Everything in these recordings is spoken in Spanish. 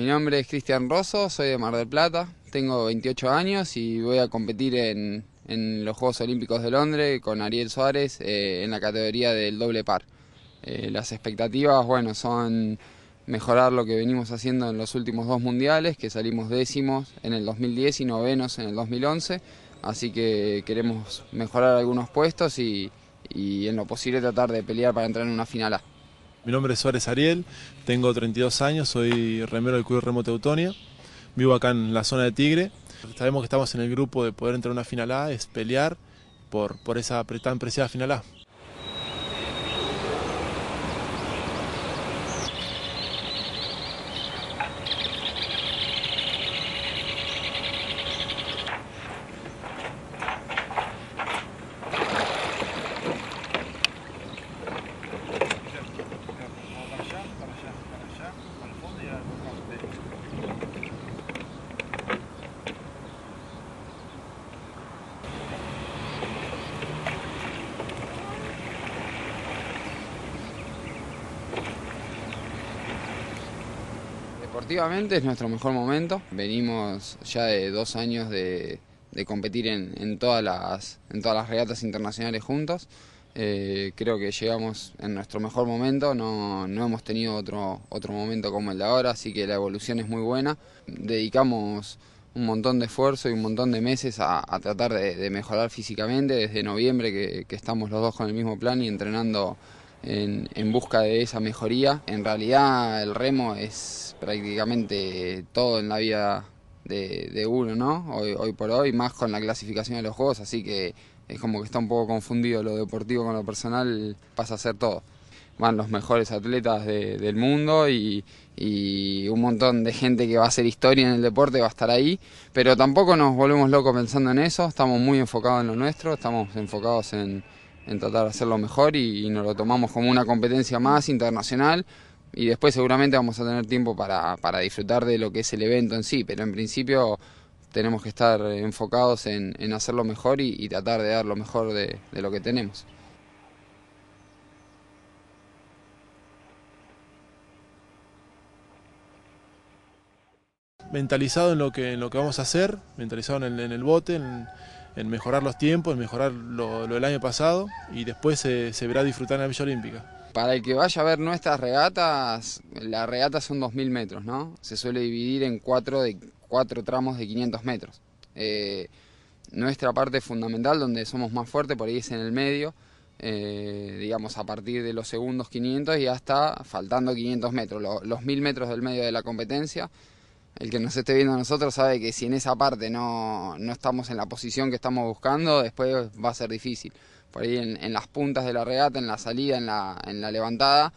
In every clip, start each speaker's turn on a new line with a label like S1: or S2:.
S1: Mi nombre es Cristian Rosso, soy de Mar del Plata, tengo 28 años y voy a competir en, los Juegos Olímpicos de Londres con Ariel Suárez eh, en la categoría del doble par. Eh, las expectativas, bueno, son mejorar lo que venimos haciendo en los últimos dos mundiales, que salimos décimos en el 2010 y novenos en el 2011, así que queremos mejorar algunos puestos y, y en lo posible tratar de pelear para entrar en una final A.
S2: Mi nombre es Suárez Ariel, tengo 32 años, soy remero del Club Remo Teutonia, vivo acá en la zona de Tigre. Sabemos que estamos en el grupo de poder entrar a una final A, es pelear por, por esa tan preciada final A.
S1: Deportivamente es nuestro mejor momento. Venimos ya de dos años de, competir en, todas las, en todas las regatas internacionales juntos. Eh, creo que llegamos en nuestro mejor momento, no, hemos tenido otro, otro momento como el de ahora, así que la evolución es muy buena. Dedicamos un montón de esfuerzo y un montón de meses a, tratar de, mejorar físicamente, desde noviembre que, estamos los dos con el mismo plan y entrenando en, busca de esa mejoría. En realidad el remo es prácticamente todo en la vida de, uno, ¿no? Hoy, por hoy, más con la clasificación de los juegos, así que es como que está un poco confundido lo deportivo con lo personal, pasa a ser todo. Van los mejores atletas del mundo y, un montón de gente que va a hacer historia en el deporte va a estar ahí, pero tampoco nos volvemos locos pensando en eso, estamos muy enfocados en lo nuestro, estamos enfocados en, tratar de hacerlo mejor y, nos lo tomamos como una competencia más internacional y después seguramente vamos a tener tiempo para, disfrutar de lo que es el evento en sí, pero en principio tenemos que estar enfocados en, hacerlo mejor y, tratar de dar lo mejor de, lo que tenemos.
S2: Mentalizado en lo que, en lo que vamos a hacer, mentalizado en el, bote, en mejorar los tiempos, en mejorar lo, del año pasado y después se, verá disfrutar en la Villa Olímpica.
S1: Para el que vaya a ver nuestras regatas, las regatas son 2.000 metros, ¿no? Se suele dividir en cuatro, de, cuatro tramos de 500 metros. Eh, nuestra parte fundamental, donde somos más fuertes, por ahí es en el medio, eh, digamos a partir de los segundos 500 y hasta faltando 500 metros, los 1.000 metros del medio de la competencia el que nos esté viendo a nosotros sabe que si en esa parte no, estamos en la posición que estamos buscando, después va a ser difícil. Por ahí en, las puntas de la regata, en la salida, en la, en la levantada,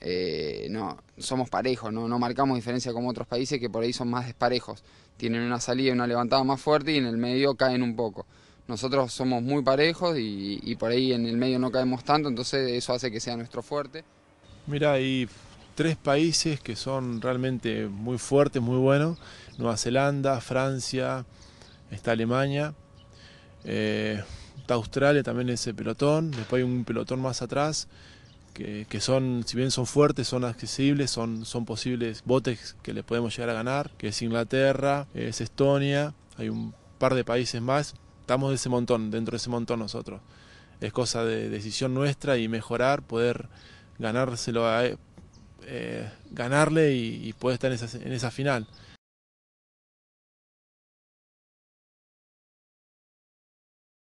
S1: eh, no, somos parejos, ¿no? marcamos diferencia como otros países que por ahí son más desparejos. Tienen una salida y una levantada más fuerte y en el medio caen un poco. Nosotros somos muy parejos y, y por ahí en el medio no caemos tanto, entonces eso hace que sea nuestro fuerte.
S2: Mira, y tres países que son realmente muy fuertes, muy buenos. Nueva Zelanda, Francia, está Alemania, eh, está Australia también ese pelotón. Después hay un pelotón más atrás que, son, si bien son fuertes, son accesibles, son, son posibles botes que le podemos llegar a ganar, que es Inglaterra, es Estonia, hay un par de países más. Estamos de ese montón, dentro de ese montón nosotros. Es cosa de decisión nuestra y mejorar, poder ganárselo a, eh, ganarle y, puede estar en esa, en esa final.